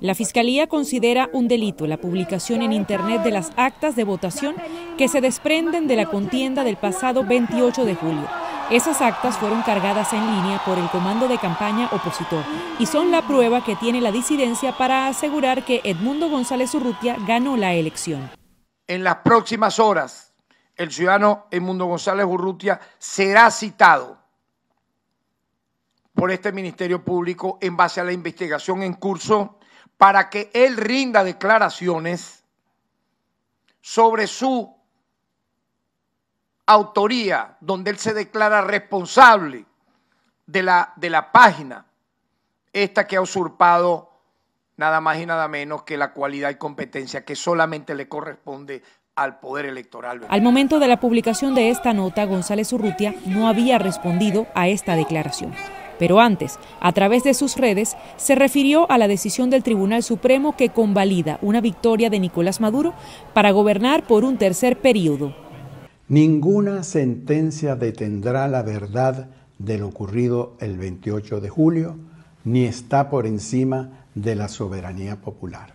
La Fiscalía considera un delito la publicación en Internet de las actas de votación que se desprenden de la contienda del pasado 28 de julio. Esas actas fueron cargadas en línea por el comando de campaña opositor y son la prueba que tiene la disidencia para asegurar que Edmundo González Urrutia ganó la elección. En las próximas horas, el ciudadano Edmundo González Urrutia será citado por este Ministerio Público en base a la investigación en curso para que él rinda declaraciones sobre su autoría, donde él se declara responsable de la, de la página, esta que ha usurpado nada más y nada menos que la cualidad y competencia que solamente le corresponde al Poder Electoral. Al momento de la publicación de esta nota, González Urrutia no había respondido a esta declaración pero antes, a través de sus redes, se refirió a la decisión del Tribunal Supremo que convalida una victoria de Nicolás Maduro para gobernar por un tercer periodo. Ninguna sentencia detendrá la verdad de lo ocurrido el 28 de julio, ni está por encima de la soberanía popular.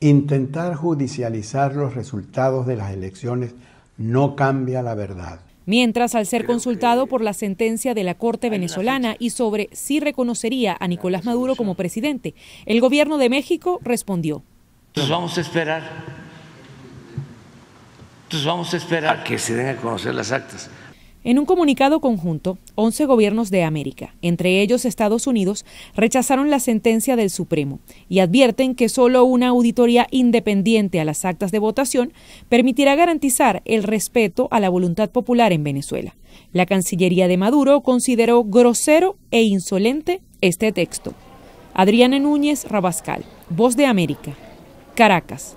Intentar judicializar los resultados de las elecciones no cambia la verdad mientras al ser consultado por la sentencia de la Corte venezolana y sobre si reconocería a Nicolás Maduro como presidente, el gobierno de México respondió. Entonces vamos a esperar. Entonces vamos a esperar. A que se den a conocer las actas. En un comunicado conjunto, 11 gobiernos de América, entre ellos Estados Unidos, rechazaron la sentencia del Supremo y advierten que solo una auditoría independiente a las actas de votación permitirá garantizar el respeto a la voluntad popular en Venezuela. La Cancillería de Maduro consideró grosero e insolente este texto. Adriana Núñez Rabascal, Voz de América, Caracas.